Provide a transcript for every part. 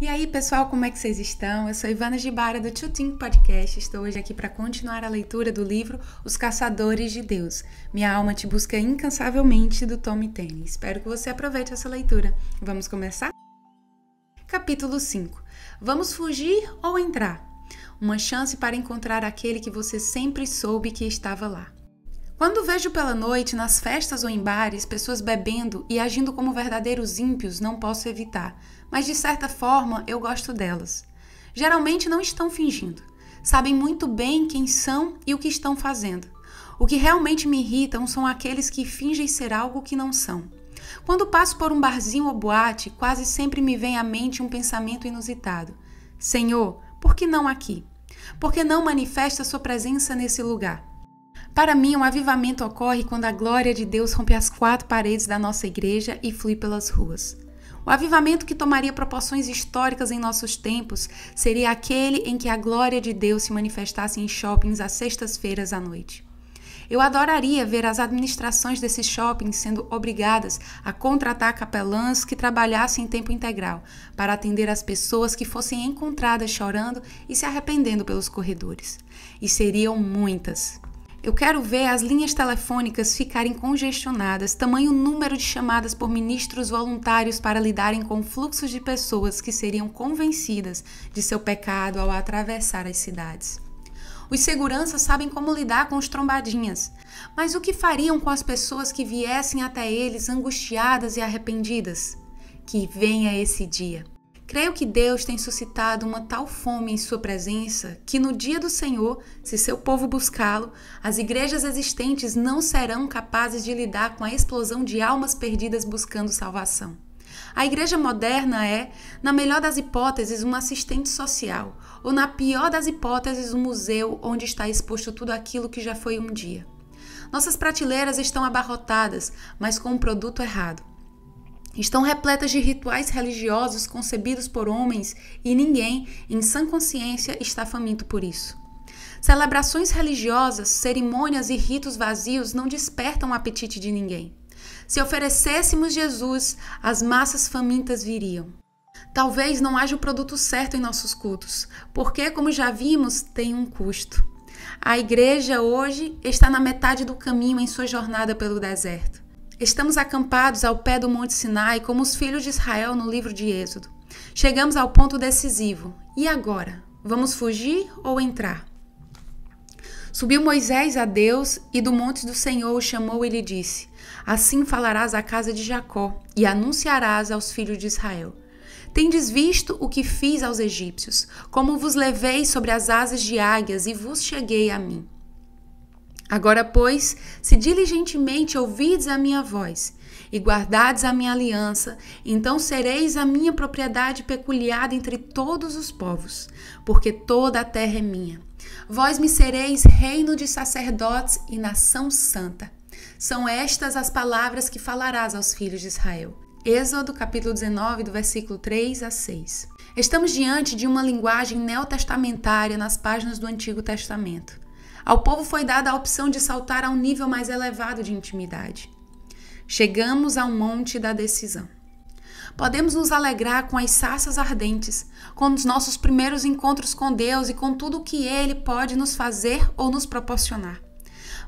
E aí, pessoal, como é que vocês estão? Eu sou Ivana Gibara do Two Podcast. Estou hoje aqui para continuar a leitura do livro Os Caçadores de Deus. Minha alma te busca incansavelmente do Tommy Tenney. Espero que você aproveite essa leitura. Vamos começar? Capítulo 5. Vamos fugir ou entrar? Uma chance para encontrar aquele que você sempre soube que estava lá. Quando vejo pela noite, nas festas ou em bares, pessoas bebendo e agindo como verdadeiros ímpios, não posso evitar mas de certa forma eu gosto delas. Geralmente não estão fingindo, sabem muito bem quem são e o que estão fazendo. O que realmente me irritam são aqueles que fingem ser algo que não são. Quando passo por um barzinho ou boate, quase sempre me vem à mente um pensamento inusitado: Senhor, por que não aqui? Por que não manifesta sua presença nesse lugar? Para mim, um avivamento ocorre quando a glória de Deus rompe as quatro paredes da nossa igreja e flui pelas ruas. O avivamento que tomaria proporções históricas em nossos tempos seria aquele em que a glória de Deus se manifestasse em shoppings às sextas-feiras à noite. Eu adoraria ver as administrações desses shoppings sendo obrigadas a contratar capelãs que trabalhassem em tempo integral para atender as pessoas que fossem encontradas chorando e se arrependendo pelos corredores. E seriam muitas. Eu quero ver as linhas telefônicas ficarem congestionadas, tamanho número de chamadas por ministros voluntários para lidarem com fluxos de pessoas que seriam convencidas de seu pecado ao atravessar as cidades. Os seguranças sabem como lidar com os trombadinhas, mas o que fariam com as pessoas que viessem até eles angustiadas e arrependidas? Que venha esse dia. Creio que Deus tem suscitado uma tal fome em sua presença que no dia do Senhor, se seu povo buscá-lo, as igrejas existentes não serão capazes de lidar com a explosão de almas perdidas buscando salvação. A igreja moderna é, na melhor das hipóteses, uma assistente social, ou na pior das hipóteses, um museu onde está exposto tudo aquilo que já foi um dia. Nossas prateleiras estão abarrotadas, mas com o um produto errado estão repletas de rituais religiosos concebidos por homens e ninguém, em sã consciência, está faminto por isso. Celebrações religiosas, cerimônias e ritos vazios não despertam o apetite de ninguém. Se oferecêssemos Jesus, as massas famintas viriam. Talvez não haja o produto certo em nossos cultos, porque, como já vimos, tem um custo. A igreja hoje está na metade do caminho em sua jornada pelo deserto. Estamos acampados ao pé do Monte Sinai, como os filhos de Israel no livro de Êxodo. Chegamos ao ponto decisivo. E agora? Vamos fugir ou entrar? Subiu Moisés a Deus e do monte do Senhor o chamou e lhe disse: Assim falarás à casa de Jacó e anunciarás aos filhos de Israel. Tendes visto o que fiz aos egípcios, como vos levei sobre as asas de águias e vos cheguei a mim. Agora, pois, se diligentemente ouvides a minha voz e guardardes a minha aliança, então sereis a minha propriedade peculiar entre todos os povos, porque toda a terra é minha. Vós me sereis reino de sacerdotes e nação santa. São estas as palavras que falarás aos filhos de Israel. Êxodo capítulo 19, do versículo 3 a 6. Estamos diante de uma linguagem neotestamentária nas páginas do Antigo Testamento. Ao povo foi dada a opção de saltar a um nível mais elevado de intimidade. Chegamos ao monte da decisão. Podemos nos alegrar com as saças ardentes, com os nossos primeiros encontros com Deus e com tudo o que Ele pode nos fazer ou nos proporcionar.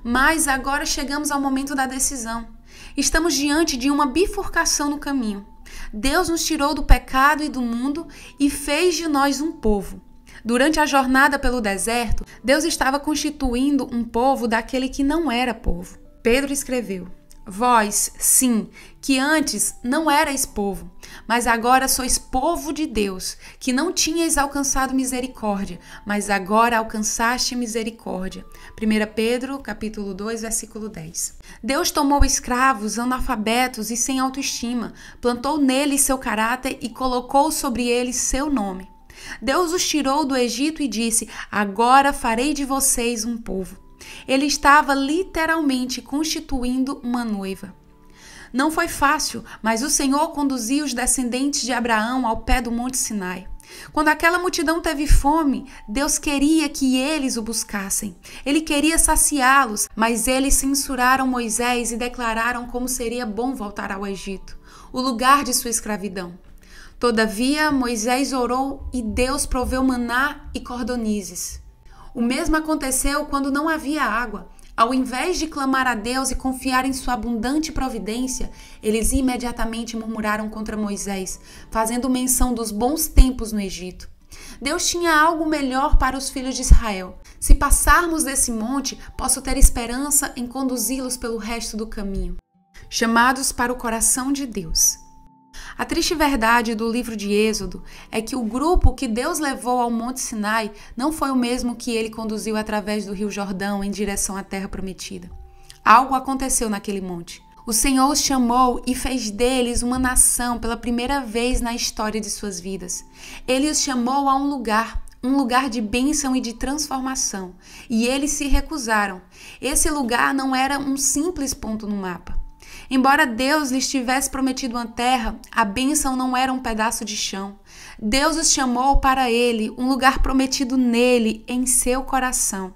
Mas agora chegamos ao momento da decisão. Estamos diante de uma bifurcação no caminho. Deus nos tirou do pecado e do mundo e fez de nós um povo. Durante a jornada pelo deserto, Deus estava constituindo um povo daquele que não era povo. Pedro escreveu: Vós, sim, que antes não erais povo, mas agora sois povo de Deus, que não tinhais alcançado misericórdia, mas agora alcançaste misericórdia. 1 Pedro, capítulo 2, versículo 10. Deus tomou escravos, analfabetos e sem autoestima, plantou neles seu caráter e colocou sobre eles seu nome. Deus os tirou do Egito e disse: Agora farei de vocês um povo. Ele estava literalmente constituindo uma noiva. Não foi fácil, mas o Senhor conduziu os descendentes de Abraão ao pé do Monte Sinai. Quando aquela multidão teve fome, Deus queria que eles o buscassem. Ele queria saciá-los, mas eles censuraram Moisés e declararam como seria bom voltar ao Egito, o lugar de sua escravidão. Todavia, Moisés orou e Deus proveu maná e cordonizes. O mesmo aconteceu quando não havia água. Ao invés de clamar a Deus e confiar em sua abundante providência, eles imediatamente murmuraram contra Moisés, fazendo menção dos bons tempos no Egito. Deus tinha algo melhor para os filhos de Israel. Se passarmos desse monte, posso ter esperança em conduzi-los pelo resto do caminho. Chamados para o coração de Deus. A triste verdade do livro de Êxodo é que o grupo que Deus levou ao Monte Sinai não foi o mesmo que ele conduziu através do Rio Jordão em direção à Terra Prometida. Algo aconteceu naquele monte. O Senhor os chamou e fez deles uma nação pela primeira vez na história de suas vidas. Ele os chamou a um lugar, um lugar de bênção e de transformação, e eles se recusaram. Esse lugar não era um simples ponto no mapa. Embora Deus lhes tivesse prometido uma terra, a bênção não era um pedaço de chão. Deus os chamou para ele, um lugar prometido nele, em seu coração.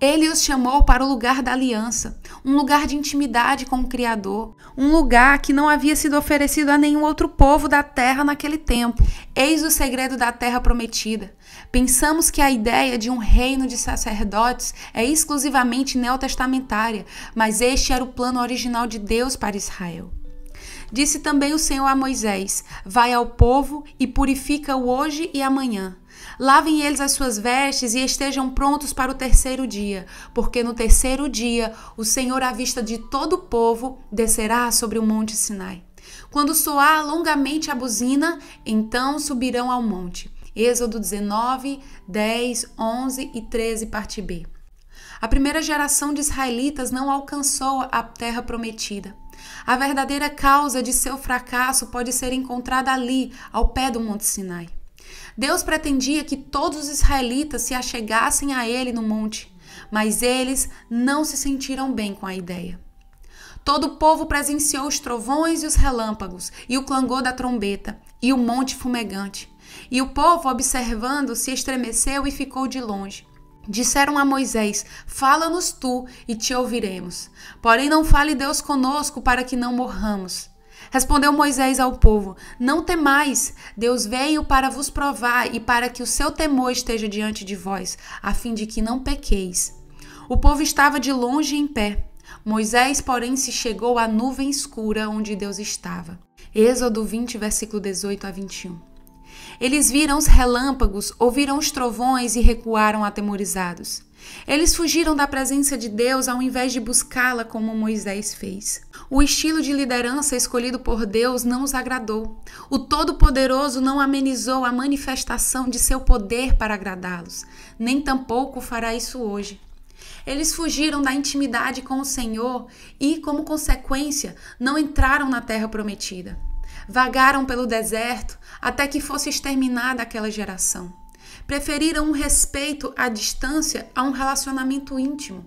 Ele os chamou para o lugar da aliança, um lugar de intimidade com o Criador, um lugar que não havia sido oferecido a nenhum outro povo da terra naquele tempo. Eis o segredo da terra prometida. Pensamos que a ideia de um reino de sacerdotes é exclusivamente neotestamentária, mas este era o plano original de Deus para Israel. Disse também o Senhor a Moisés: Vai ao povo e purifica-o hoje e amanhã. Lavem eles as suas vestes e estejam prontos para o terceiro dia, porque no terceiro dia o Senhor, à vista de todo o povo, descerá sobre o monte Sinai. Quando soar longamente a buzina, então subirão ao monte. Êxodo 19, 10, 11 e 13, parte B. A primeira geração de israelitas não alcançou a terra prometida. A verdadeira causa de seu fracasso pode ser encontrada ali, ao pé do Monte Sinai. Deus pretendia que todos os israelitas se achegassem a ele no monte, mas eles não se sentiram bem com a ideia. Todo o povo presenciou os trovões e os relâmpagos, e o clangor da trombeta, e o monte fumegante. E o povo, observando, se estremeceu e ficou de longe. Disseram a Moisés: Fala-nos tu e te ouviremos. Porém, não fale Deus conosco para que não morramos. Respondeu Moisés ao povo: Não temais, Deus veio para vos provar e para que o seu temor esteja diante de vós, a fim de que não pequeis. O povo estava de longe em pé. Moisés, porém, se chegou à nuvem escura onde Deus estava. Êxodo 20, versículo 18 a 21. Eles viram os relâmpagos, ouviram os trovões e recuaram atemorizados. Eles fugiram da presença de Deus ao invés de buscá-la como Moisés fez. O estilo de liderança escolhido por Deus não os agradou. O Todo-Poderoso não amenizou a manifestação de seu poder para agradá-los, nem tampouco fará isso hoje. Eles fugiram da intimidade com o Senhor e, como consequência, não entraram na terra prometida. Vagaram pelo deserto até que fosse exterminada aquela geração. Preferiram um respeito à distância a um relacionamento íntimo.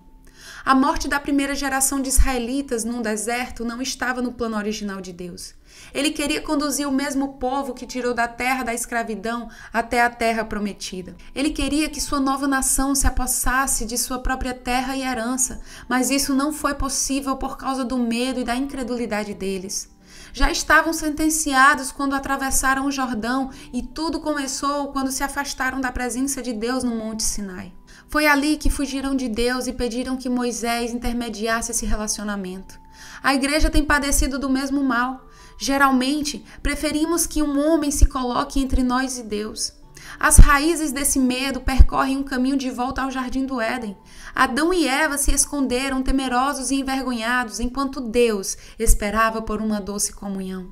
A morte da primeira geração de israelitas num deserto não estava no plano original de Deus. Ele queria conduzir o mesmo povo que tirou da terra da escravidão até a terra prometida. Ele queria que sua nova nação se apossasse de sua própria terra e herança, mas isso não foi possível por causa do medo e da incredulidade deles. Já estavam sentenciados quando atravessaram o Jordão e tudo começou quando se afastaram da presença de Deus no Monte Sinai. Foi ali que fugiram de Deus e pediram que Moisés intermediasse esse relacionamento. A igreja tem padecido do mesmo mal. Geralmente, preferimos que um homem se coloque entre nós e Deus. As raízes desse medo percorrem um caminho de volta ao jardim do Éden. Adão e Eva se esconderam temerosos e envergonhados, enquanto Deus esperava por uma doce comunhão.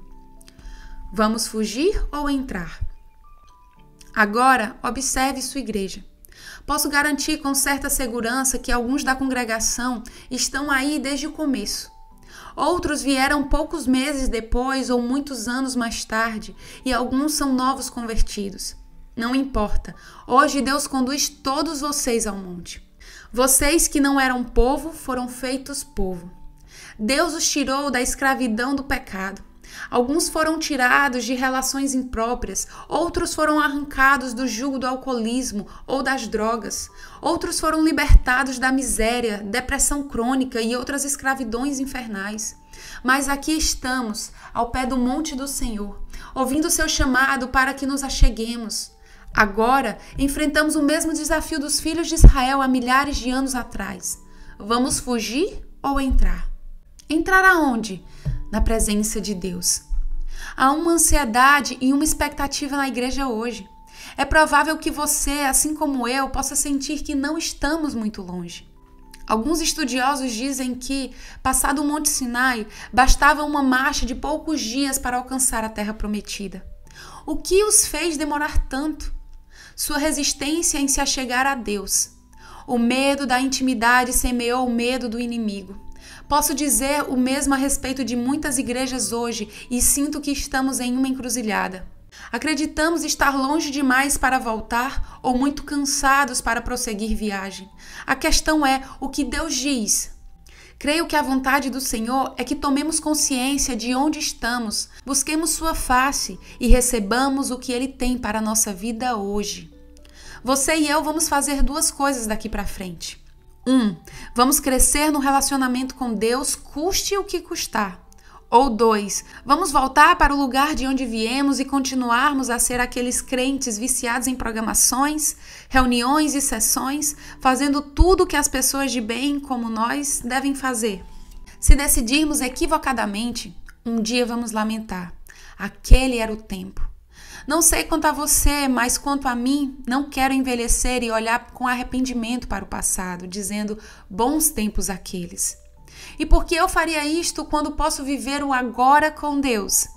Vamos fugir ou entrar? Agora, observe sua igreja. Posso garantir com certa segurança que alguns da congregação estão aí desde o começo. Outros vieram poucos meses depois ou muitos anos mais tarde, e alguns são novos convertidos. Não importa, hoje Deus conduz todos vocês ao monte. Vocês que não eram povo foram feitos povo. Deus os tirou da escravidão do pecado. Alguns foram tirados de relações impróprias, outros foram arrancados do jugo do alcoolismo ou das drogas, outros foram libertados da miséria, depressão crônica e outras escravidões infernais. Mas aqui estamos, ao pé do monte do Senhor, ouvindo seu chamado para que nos acheguemos. Agora enfrentamos o mesmo desafio dos filhos de Israel há milhares de anos atrás. Vamos fugir ou entrar? Entrar aonde? na presença de Deus. Há uma ansiedade e uma expectativa na igreja hoje. É provável que você, assim como eu, possa sentir que não estamos muito longe. Alguns estudiosos dizem que, passado o Monte Sinai, bastava uma marcha de poucos dias para alcançar a Terra Prometida. O que os fez demorar tanto? Sua resistência em se achegar a Deus. O medo da intimidade semeou o medo do inimigo. Posso dizer o mesmo a respeito de muitas igrejas hoje e sinto que estamos em uma encruzilhada. Acreditamos estar longe demais para voltar ou muito cansados para prosseguir viagem. A questão é o que Deus diz. Creio que a vontade do Senhor é que tomemos consciência de onde estamos, busquemos Sua face e recebamos o que Ele tem para a nossa vida hoje. Você e eu vamos fazer duas coisas daqui para frente. Um, vamos crescer no relacionamento com Deus, custe o que custar. Ou dois, vamos voltar para o lugar de onde viemos e continuarmos a ser aqueles crentes viciados em programações, reuniões e sessões, fazendo tudo o que as pessoas de bem como nós devem fazer. Se decidirmos equivocadamente, um dia vamos lamentar. Aquele era o tempo. Não sei quanto a você, mas quanto a mim, não quero envelhecer e olhar com arrependimento para o passado, dizendo bons tempos aqueles. E por que eu faria isto quando posso viver o agora com Deus?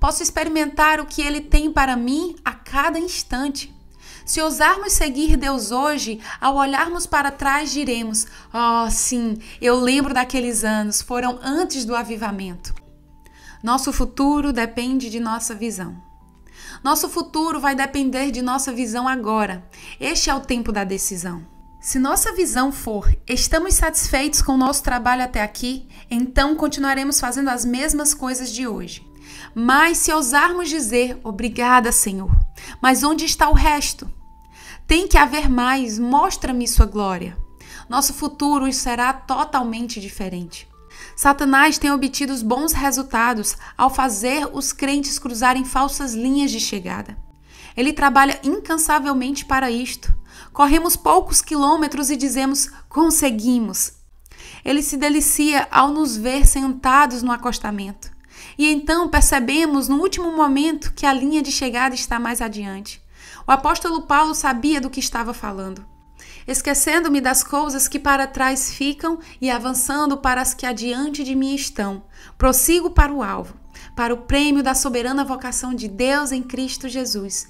Posso experimentar o que Ele tem para mim a cada instante. Se ousarmos seguir Deus hoje, ao olharmos para trás, diremos: Oh, sim, eu lembro daqueles anos, foram antes do avivamento. Nosso futuro depende de nossa visão. Nosso futuro vai depender de nossa visão agora. Este é o tempo da decisão. Se nossa visão for estamos satisfeitos com o nosso trabalho até aqui, então continuaremos fazendo as mesmas coisas de hoje. Mas se ousarmos dizer obrigada, Senhor, mas onde está o resto? Tem que haver mais, mostra-me sua glória. Nosso futuro será totalmente diferente. Satanás tem obtido bons resultados ao fazer os crentes cruzarem falsas linhas de chegada. Ele trabalha incansavelmente para isto. Corremos poucos quilômetros e dizemos: conseguimos. Ele se delicia ao nos ver sentados no acostamento. E então percebemos no último momento que a linha de chegada está mais adiante. O apóstolo Paulo sabia do que estava falando esquecendo-me das coisas que para trás ficam e avançando para as que adiante de mim estão. Prossigo para o alvo, para o prêmio da soberana vocação de Deus em Cristo Jesus.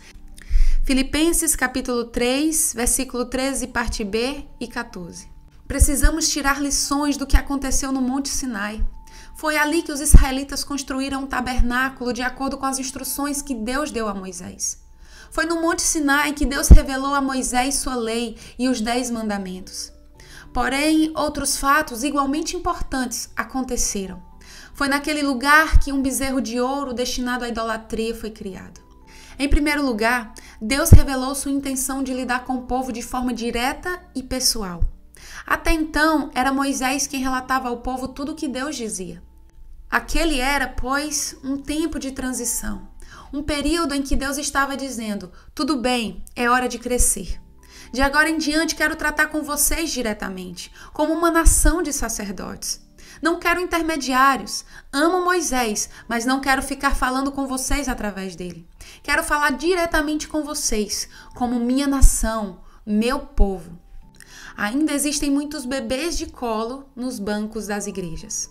Filipenses capítulo 3, versículo 13, parte B e 14. Precisamos tirar lições do que aconteceu no Monte Sinai. Foi ali que os israelitas construíram um tabernáculo de acordo com as instruções que Deus deu a Moisés. Foi no Monte Sinai que Deus revelou a Moisés sua lei e os Dez Mandamentos. Porém, outros fatos igualmente importantes aconteceram. Foi naquele lugar que um bezerro de ouro destinado à idolatria foi criado. Em primeiro lugar, Deus revelou sua intenção de lidar com o povo de forma direta e pessoal. Até então, era Moisés quem relatava ao povo tudo o que Deus dizia. Aquele era, pois, um tempo de transição um período em que Deus estava dizendo: tudo bem, é hora de crescer. De agora em diante, quero tratar com vocês diretamente, como uma nação de sacerdotes. Não quero intermediários. Amo Moisés, mas não quero ficar falando com vocês através dele. Quero falar diretamente com vocês, como minha nação, meu povo. Ainda existem muitos bebês de colo nos bancos das igrejas.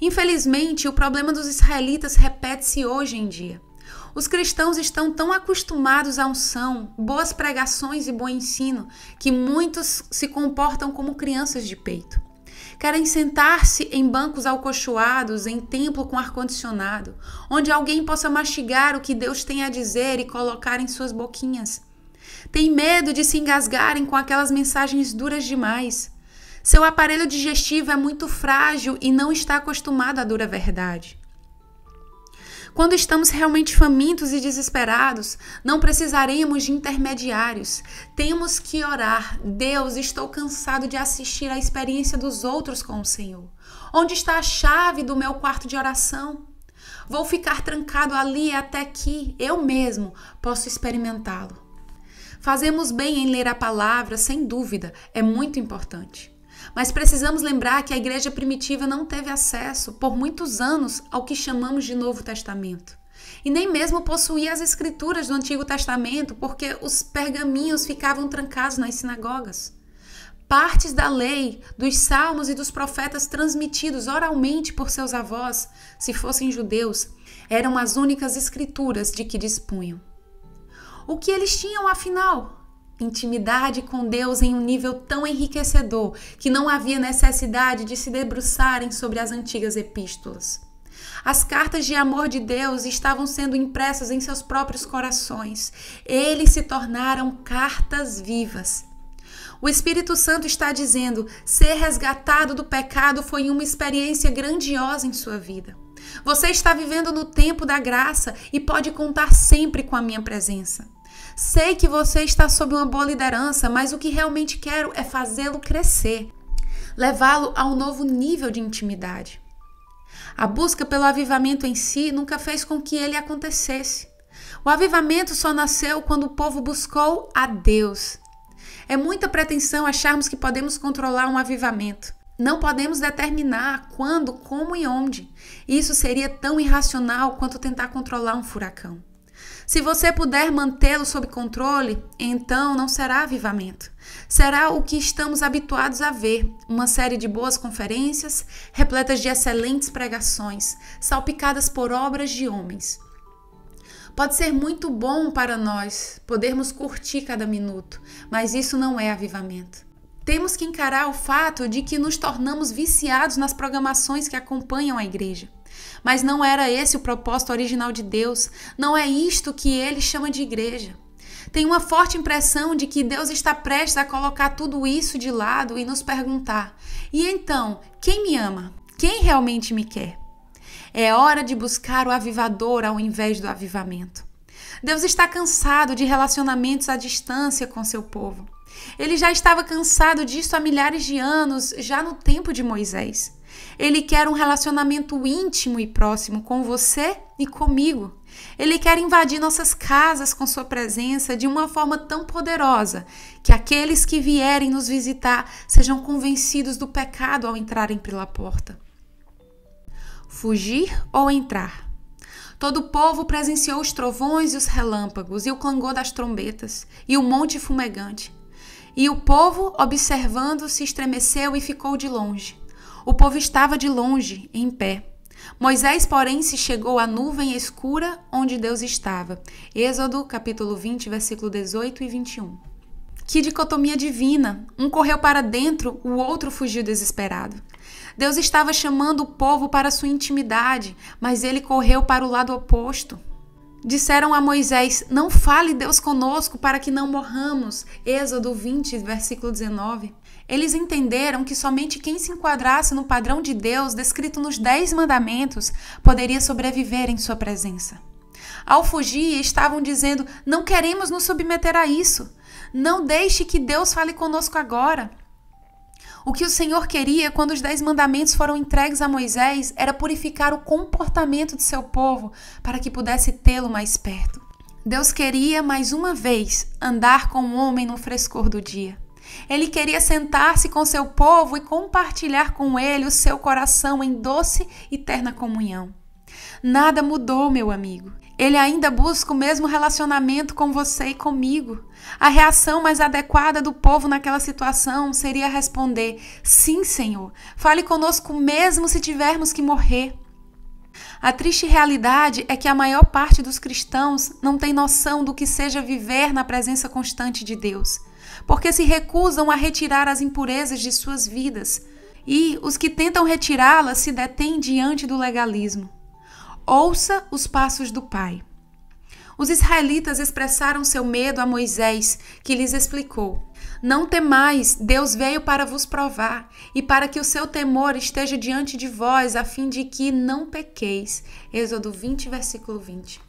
Infelizmente, o problema dos israelitas repete-se hoje em dia. Os cristãos estão tão acostumados à unção, boas pregações e bom ensino, que muitos se comportam como crianças de peito. Querem sentar-se em bancos alcochoados, em templo com ar-condicionado, onde alguém possa mastigar o que Deus tem a dizer e colocar em suas boquinhas. Tem medo de se engasgarem com aquelas mensagens duras demais. Seu aparelho digestivo é muito frágil e não está acostumado à dura verdade. Quando estamos realmente famintos e desesperados, não precisaremos de intermediários. Temos que orar. Deus, estou cansado de assistir à experiência dos outros com o Senhor. Onde está a chave do meu quarto de oração? Vou ficar trancado ali até que eu mesmo posso experimentá-lo. Fazemos bem em ler a palavra, sem dúvida, é muito importante. Mas precisamos lembrar que a igreja primitiva não teve acesso por muitos anos ao que chamamos de Novo Testamento. E nem mesmo possuía as escrituras do Antigo Testamento, porque os pergaminhos ficavam trancados nas sinagogas. Partes da lei, dos salmos e dos profetas transmitidos oralmente por seus avós, se fossem judeus, eram as únicas escrituras de que dispunham. O que eles tinham, afinal? intimidade com Deus em um nível tão enriquecedor que não havia necessidade de se debruçarem sobre as antigas epístolas. As cartas de amor de Deus estavam sendo impressas em seus próprios corações. Eles se tornaram cartas vivas. O Espírito Santo está dizendo: ser resgatado do pecado foi uma experiência grandiosa em sua vida. Você está vivendo no tempo da graça e pode contar sempre com a minha presença. Sei que você está sob uma boa liderança, mas o que realmente quero é fazê-lo crescer, levá-lo a um novo nível de intimidade. A busca pelo avivamento em si nunca fez com que ele acontecesse. O avivamento só nasceu quando o povo buscou a Deus. É muita pretensão acharmos que podemos controlar um avivamento. Não podemos determinar quando, como e onde. Isso seria tão irracional quanto tentar controlar um furacão. Se você puder mantê-lo sob controle, então não será avivamento. Será o que estamos habituados a ver: uma série de boas conferências, repletas de excelentes pregações, salpicadas por obras de homens. Pode ser muito bom para nós podermos curtir cada minuto, mas isso não é avivamento. Temos que encarar o fato de que nos tornamos viciados nas programações que acompanham a igreja. Mas não era esse o propósito original de Deus. Não é isto que ele chama de igreja. Tem uma forte impressão de que Deus está prestes a colocar tudo isso de lado e nos perguntar: e então, quem me ama? Quem realmente me quer? É hora de buscar o avivador ao invés do avivamento. Deus está cansado de relacionamentos à distância com seu povo. Ele já estava cansado disso há milhares de anos, já no tempo de Moisés. Ele quer um relacionamento íntimo e próximo com você e comigo. Ele quer invadir nossas casas com sua presença de uma forma tão poderosa que aqueles que vierem nos visitar sejam convencidos do pecado ao entrarem pela porta. Fugir ou entrar? Todo o povo presenciou os trovões e os relâmpagos, e o clangor das trombetas, e o monte fumegante. E o povo, observando, se estremeceu e ficou de longe. O povo estava de longe, em pé. Moisés, porém, se chegou à nuvem escura onde Deus estava. Êxodo, capítulo 20, versículo 18 e 21. Que dicotomia divina! Um correu para dentro, o outro fugiu desesperado. Deus estava chamando o povo para sua intimidade, mas ele correu para o lado oposto. Disseram a Moisés: Não fale Deus conosco para que não morramos. Êxodo 20, versículo 19. Eles entenderam que somente quem se enquadrasse no padrão de Deus descrito nos Dez Mandamentos poderia sobreviver em sua presença. Ao fugir, estavam dizendo: Não queremos nos submeter a isso. Não deixe que Deus fale conosco agora. O que o Senhor queria quando os Dez Mandamentos foram entregues a Moisés era purificar o comportamento de seu povo para que pudesse tê-lo mais perto. Deus queria, mais uma vez, andar com o homem no frescor do dia. Ele queria sentar-se com seu povo e compartilhar com ele o seu coração em doce e terna comunhão. Nada mudou, meu amigo. Ele ainda busca o mesmo relacionamento com você e comigo. A reação mais adequada do povo naquela situação seria responder: Sim, Senhor, fale conosco mesmo se tivermos que morrer. A triste realidade é que a maior parte dos cristãos não tem noção do que seja viver na presença constante de Deus porque se recusam a retirar as impurezas de suas vidas, e os que tentam retirá-las se detêm diante do legalismo. Ouça os passos do Pai. Os israelitas expressaram seu medo a Moisés, que lhes explicou: Não temais, Deus veio para vos provar, e para que o seu temor esteja diante de vós, a fim de que não pequeis. Êxodo 20, versículo 20.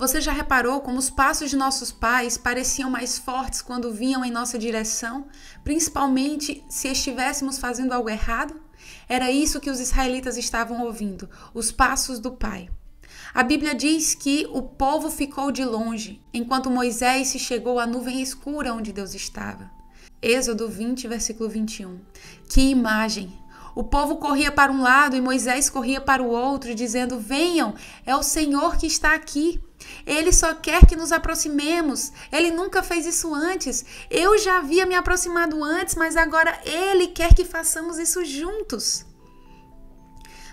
Você já reparou como os passos de nossos pais pareciam mais fortes quando vinham em nossa direção, principalmente se estivéssemos fazendo algo errado? Era isso que os israelitas estavam ouvindo, os passos do pai. A Bíblia diz que o povo ficou de longe, enquanto Moisés se chegou à nuvem escura onde Deus estava. Êxodo 20, versículo 21. Que imagem! O povo corria para um lado e Moisés corria para o outro, dizendo: Venham, é o Senhor que está aqui. Ele só quer que nos aproximemos. Ele nunca fez isso antes. Eu já havia me aproximado antes, mas agora ele quer que façamos isso juntos.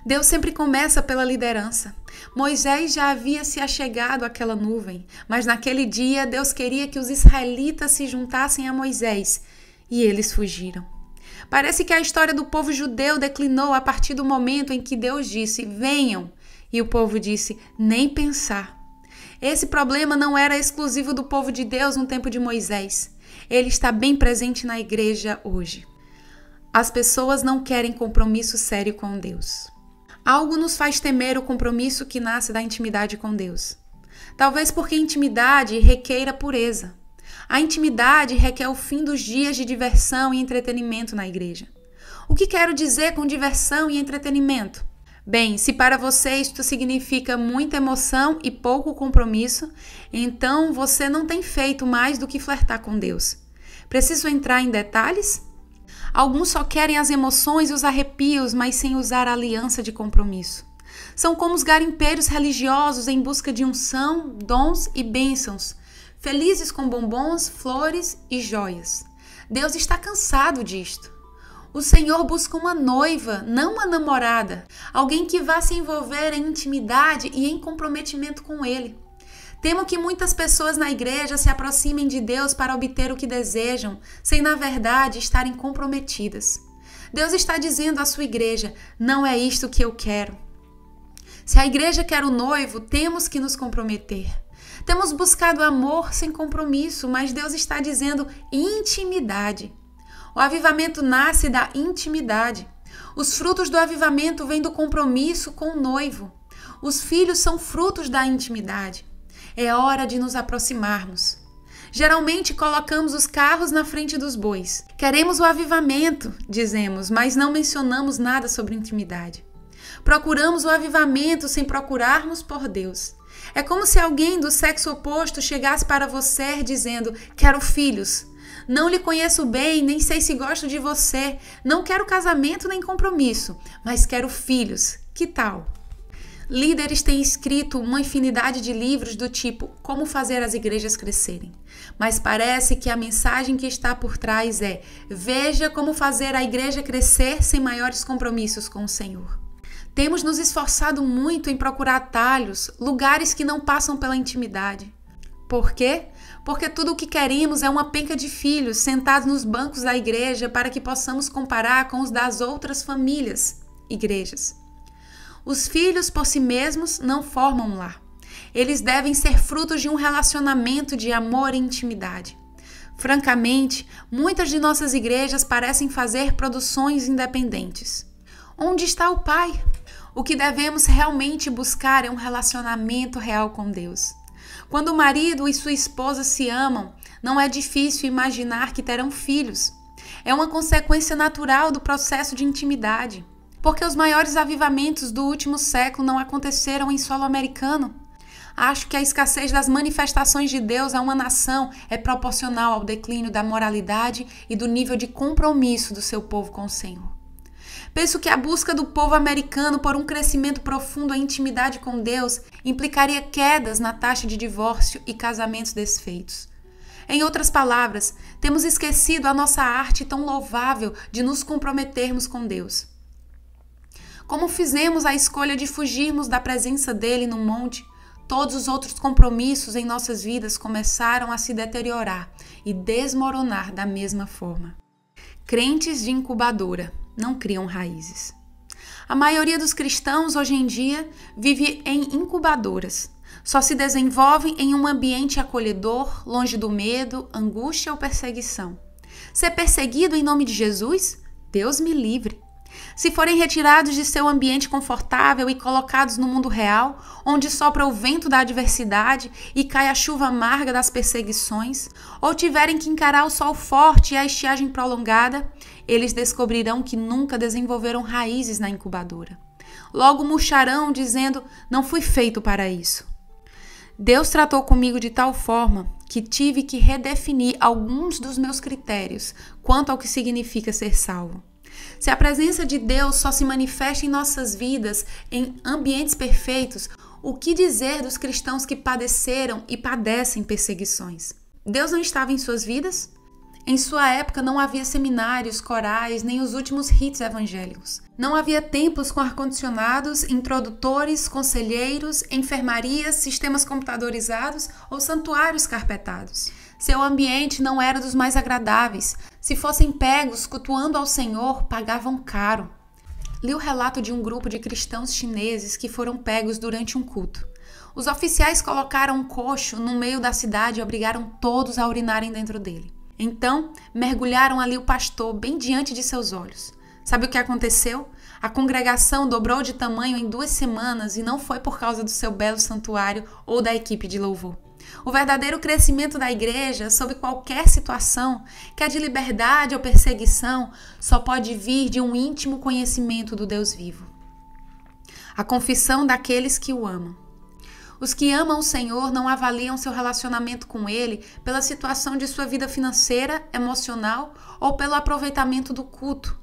Deus sempre começa pela liderança. Moisés já havia se achegado àquela nuvem, mas naquele dia Deus queria que os israelitas se juntassem a Moisés e eles fugiram. Parece que a história do povo judeu declinou a partir do momento em que Deus disse: Venham, e o povo disse: Nem pensar. Esse problema não era exclusivo do povo de Deus no tempo de Moisés. Ele está bem presente na igreja hoje. As pessoas não querem compromisso sério com Deus. Algo nos faz temer o compromisso que nasce da intimidade com Deus. Talvez porque intimidade requeira pureza. A intimidade requer o fim dos dias de diversão e entretenimento na igreja. O que quero dizer com diversão e entretenimento? Bem, se para você isto significa muita emoção e pouco compromisso, então você não tem feito mais do que flertar com Deus. Preciso entrar em detalhes? Alguns só querem as emoções e os arrepios, mas sem usar a aliança de compromisso. São como os garimpeiros religiosos em busca de unção, dons e bênçãos, felizes com bombons, flores e joias. Deus está cansado disto. O Senhor busca uma noiva, não uma namorada, alguém que vá se envolver em intimidade e em comprometimento com Ele. Temo que muitas pessoas na igreja se aproximem de Deus para obter o que desejam, sem na verdade estarem comprometidas. Deus está dizendo à sua igreja: não é isto que eu quero. Se a igreja quer o noivo, temos que nos comprometer. Temos buscado amor sem compromisso, mas Deus está dizendo intimidade. O avivamento nasce da intimidade. Os frutos do avivamento vêm do compromisso com o noivo. Os filhos são frutos da intimidade. É hora de nos aproximarmos. Geralmente colocamos os carros na frente dos bois. Queremos o avivamento, dizemos, mas não mencionamos nada sobre intimidade. Procuramos o avivamento sem procurarmos por Deus. É como se alguém do sexo oposto chegasse para você dizendo: Quero filhos, não lhe conheço bem, nem sei se gosto de você. Não quero casamento nem compromisso, mas quero filhos. Que tal? Líderes têm escrito uma infinidade de livros do tipo Como fazer as igrejas crescerem. Mas parece que a mensagem que está por trás é: veja como fazer a igreja crescer sem maiores compromissos com o Senhor. Temos nos esforçado muito em procurar atalhos, lugares que não passam pela intimidade. Por quê? porque tudo o que queremos é uma penca de filhos sentados nos bancos da igreja para que possamos comparar com os das outras famílias, igrejas. Os filhos por si mesmos não formam um lar. Eles devem ser frutos de um relacionamento de amor e intimidade. Francamente, muitas de nossas igrejas parecem fazer produções independentes. Onde está o Pai? O que devemos realmente buscar é um relacionamento real com Deus. Quando o marido e sua esposa se amam, não é difícil imaginar que terão filhos. É uma consequência natural do processo de intimidade. Porque os maiores avivamentos do último século não aconteceram em solo americano. Acho que a escassez das manifestações de Deus a uma nação é proporcional ao declínio da moralidade e do nível de compromisso do seu povo com o Senhor. Penso que a busca do povo americano por um crescimento profundo à intimidade com Deus implicaria quedas na taxa de divórcio e casamentos desfeitos. Em outras palavras, temos esquecido a nossa arte tão louvável de nos comprometermos com Deus. Como fizemos a escolha de fugirmos da presença dele no monte, todos os outros compromissos em nossas vidas começaram a se deteriorar e desmoronar da mesma forma. Crentes de incubadora não criam raízes. A maioria dos cristãos hoje em dia vive em incubadoras. Só se desenvolvem em um ambiente acolhedor, longe do medo, angústia ou perseguição. Ser perseguido em nome de Jesus? Deus me livre. Se forem retirados de seu ambiente confortável e colocados no mundo real, onde sopra o vento da adversidade e cai a chuva amarga das perseguições, ou tiverem que encarar o sol forte e a estiagem prolongada, eles descobrirão que nunca desenvolveram raízes na incubadora. Logo murcharão, dizendo: Não fui feito para isso. Deus tratou comigo de tal forma que tive que redefinir alguns dos meus critérios quanto ao que significa ser salvo. Se a presença de Deus só se manifesta em nossas vidas em ambientes perfeitos, o que dizer dos cristãos que padeceram e padecem perseguições? Deus não estava em suas vidas? Em sua época não havia seminários, corais, nem os últimos hits evangélicos. Não havia templos com ar-condicionados, introdutores, conselheiros, enfermarias, sistemas computadorizados ou santuários carpetados. Seu ambiente não era dos mais agradáveis. Se fossem pegos cultuando ao Senhor, pagavam caro. Li o relato de um grupo de cristãos chineses que foram pegos durante um culto. Os oficiais colocaram um coxo no meio da cidade e obrigaram todos a urinarem dentro dele. Então mergulharam ali o pastor bem diante de seus olhos. Sabe o que aconteceu? A congregação dobrou de tamanho em duas semanas e não foi por causa do seu belo santuário ou da equipe de louvor. O verdadeiro crescimento da igreja, sob qualquer situação, quer é de liberdade ou perseguição, só pode vir de um íntimo conhecimento do Deus vivo. A confissão daqueles que o amam. Os que amam o Senhor não avaliam seu relacionamento com Ele pela situação de sua vida financeira, emocional ou pelo aproveitamento do culto.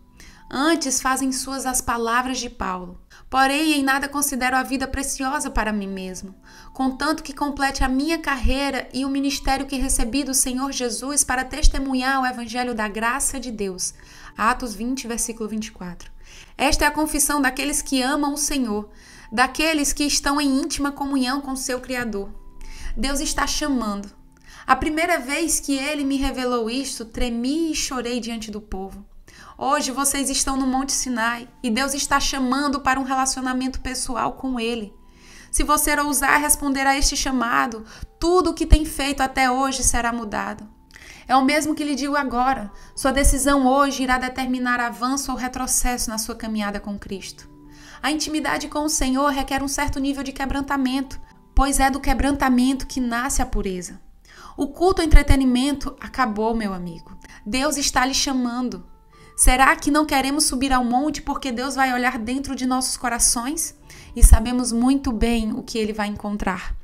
Antes fazem suas as palavras de Paulo. Porém, em nada considero a vida preciosa para mim mesmo, contanto que complete a minha carreira e o ministério que recebi do Senhor Jesus para testemunhar o Evangelho da graça de Deus. Atos 20, versículo 24. Esta é a confissão daqueles que amam o Senhor daqueles que estão em íntima comunhão com seu Criador. Deus está chamando. A primeira vez que ele me revelou isto, tremi e chorei diante do povo. Hoje vocês estão no Monte Sinai e Deus está chamando para um relacionamento pessoal com ele. Se você ousar responder a este chamado, tudo o que tem feito até hoje será mudado. É o mesmo que lhe digo agora. Sua decisão hoje irá determinar avanço ou retrocesso na sua caminhada com Cristo. A intimidade com o Senhor requer um certo nível de quebrantamento, pois é do quebrantamento que nasce a pureza. O culto ao entretenimento acabou, meu amigo. Deus está lhe chamando. Será que não queremos subir ao monte porque Deus vai olhar dentro de nossos corações? E sabemos muito bem o que ele vai encontrar.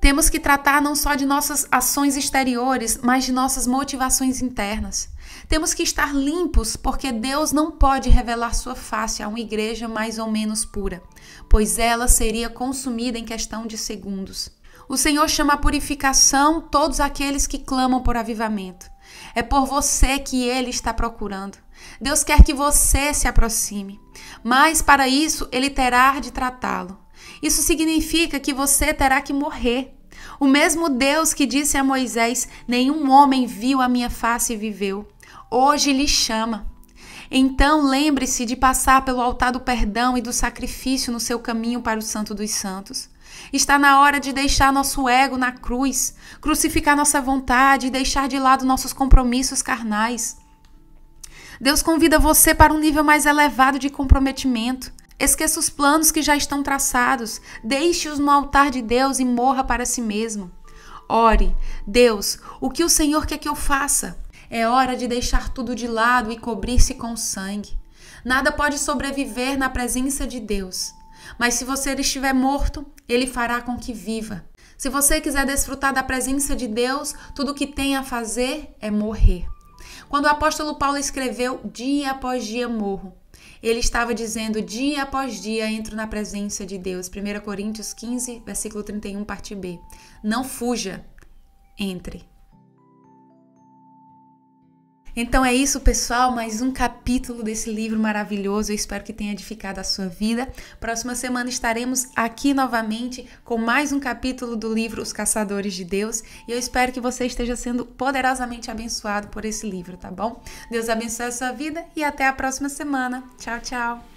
Temos que tratar não só de nossas ações exteriores, mas de nossas motivações internas. Temos que estar limpos, porque Deus não pode revelar sua face a uma igreja mais ou menos pura, pois ela seria consumida em questão de segundos. O Senhor chama a purificação todos aqueles que clamam por avivamento. É por você que ele está procurando. Deus quer que você se aproxime, mas para isso ele terá de tratá-lo. Isso significa que você terá que morrer. O mesmo Deus que disse a Moisés: Nenhum homem viu a minha face e viveu hoje lhe chama. Então lembre-se de passar pelo altar do perdão e do sacrifício no seu caminho para o Santo dos Santos. Está na hora de deixar nosso ego na cruz, crucificar nossa vontade e deixar de lado nossos compromissos carnais. Deus convida você para um nível mais elevado de comprometimento. Esqueça os planos que já estão traçados, deixe-os no altar de Deus e morra para si mesmo. Ore, Deus, o que o Senhor quer que eu faça? É hora de deixar tudo de lado e cobrir-se com sangue. Nada pode sobreviver na presença de Deus. Mas se você estiver morto, ele fará com que viva. Se você quiser desfrutar da presença de Deus, tudo o que tem a fazer é morrer. Quando o apóstolo Paulo escreveu dia após dia morro, ele estava dizendo dia após dia entro na presença de Deus. 1 Coríntios 15, versículo 31, parte B. Não fuja, entre. Então é isso, pessoal. Mais um capítulo desse livro maravilhoso. Eu espero que tenha edificado a sua vida. Próxima semana estaremos aqui novamente com mais um capítulo do livro Os Caçadores de Deus. E eu espero que você esteja sendo poderosamente abençoado por esse livro, tá bom? Deus abençoe a sua vida e até a próxima semana. Tchau, tchau.